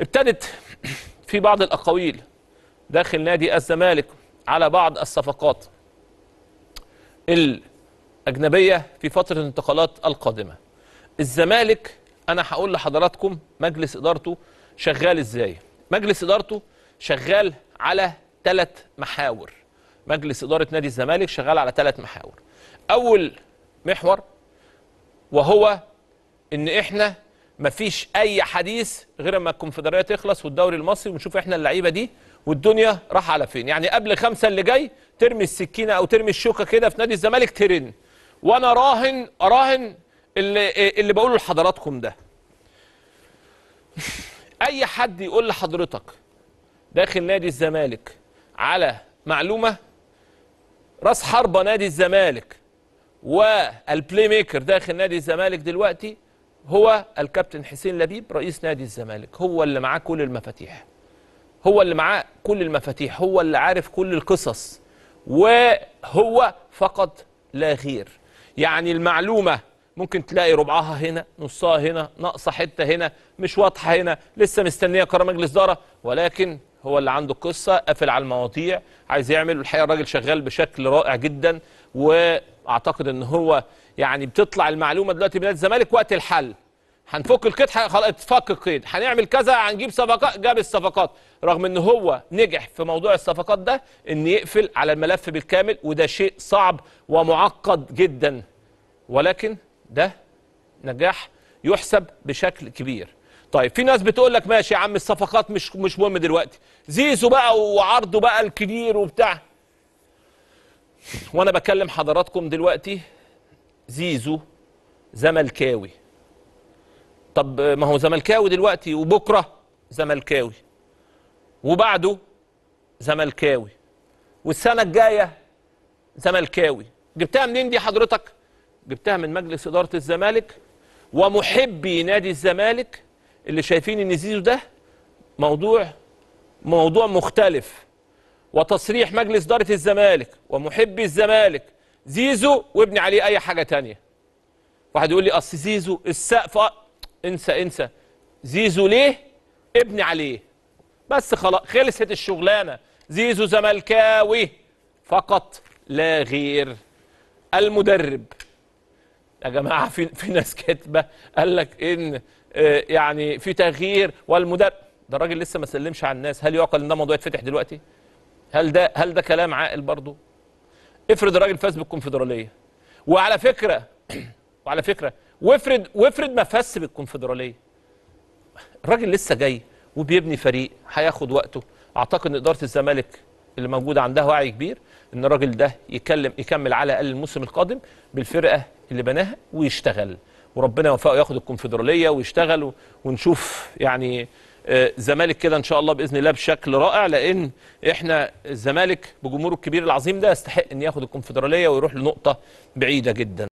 ابتدت في بعض الأقاويل داخل نادي الزمالك على بعض الصفقات الأجنبية في فترة الانتقالات القادمة الزمالك أنا هقول لحضراتكم مجلس إدارته شغال إزاي مجلس إدارته شغال على ثلاث محاور مجلس إدارة نادي الزمالك شغال على ثلاث محاور أول محور وهو إن إحنا مفيش اي حديث غير اما الكونفدراليه تخلص والدوري المصري ونشوف احنا اللعيبه دي والدنيا راح على فين يعني قبل خمسة اللي جاي ترمي السكينه او ترمي الشوكه كده في نادي الزمالك ترن وانا راهن اراهن اللي اللي بقوله لحضراتكم ده اي حد يقول لحضرتك داخل نادي الزمالك على معلومه راس حربه نادي الزمالك والبلاي ميكر داخل نادي الزمالك دلوقتي هو الكابتن حسين لبيب رئيس نادي الزمالك هو اللي معاه كل المفاتيح هو اللي معاه كل المفاتيح هو اللي عارف كل القصص وهو فقط لا غير يعني المعلومة ممكن تلاقي ربعها هنا نصها هنا ناقصة حتة هنا مش واضحة هنا لسه مستنية قرار مجلس إدارة ولكن هو اللي عنده القصة قافل على المواضيع عايز يعمل الحقيقة الراجل شغال بشكل رائع جدا و اعتقد ان هو يعني بتطلع المعلومه دلوقتي بنادي الزمالك وقت الحل هنفك القيد خلاص اتفك القيد هنعمل كذا هنجيب صفقات جاب الصفقات رغم ان هو نجح في موضوع الصفقات ده ان يقفل على الملف بالكامل وده شيء صعب ومعقد جدا ولكن ده نجاح يحسب بشكل كبير طيب في ناس بتقول لك ماشي يا عم الصفقات مش مش مهم دلوقتي زيزو بقى وعرضه بقى الكبير وبتاع وانا بكلم حضراتكم دلوقتي زيزو زملكاوي طب ما هو زملكاوي دلوقتي وبكره زملكاوي وبعده زملكاوي والسنه الجايه زملكاوي جبتها منين دي حضرتك جبتها من مجلس اداره الزمالك ومحبي نادي الزمالك اللي شايفين ان زيزو ده موضوع موضوع مختلف وتصريح مجلس إدارة الزمالك ومحبي الزمالك زيزو وابني عليه أي حاجة تانية واحد يقول لي أصل زيزو السقف آه، انسى انسى زيزو ليه ابني عليه بس خلاص خلصت الشغلانة زيزو زملكاوي فقط لا غير المدرب يا جماعة في, في ناس كاتبة قال لك إن آه، يعني في تغيير والمدرب ده الراجل لسه ما سلمش على الناس هل يعقل ان ده موضوع يتفتح دلوقتي؟ هل ده هل ده كلام عاقل برضه افرض الراجل فاز بالكونفدراليه وعلى فكره وعلى فكره وافرض وافرض ما فاز بالكونفدراليه الراجل لسه جاي وبيبني فريق هياخد وقته اعتقد ان اداره الزمالك اللي موجوده عندها وعي كبير ان الراجل ده يكلم يكمل على الاقل الموسم القادم بالفرقه اللي بناها ويشتغل وربنا يوفقه ياخد الكونفدراليه ويشتغل ونشوف يعني آه، زمالك كده ان شاء الله باذن الله بشكل رائع لان احنا الزمالك بجمهوره الكبير العظيم ده يستحق ان ياخد الكونفدراليه ويروح لنقطه بعيده جدا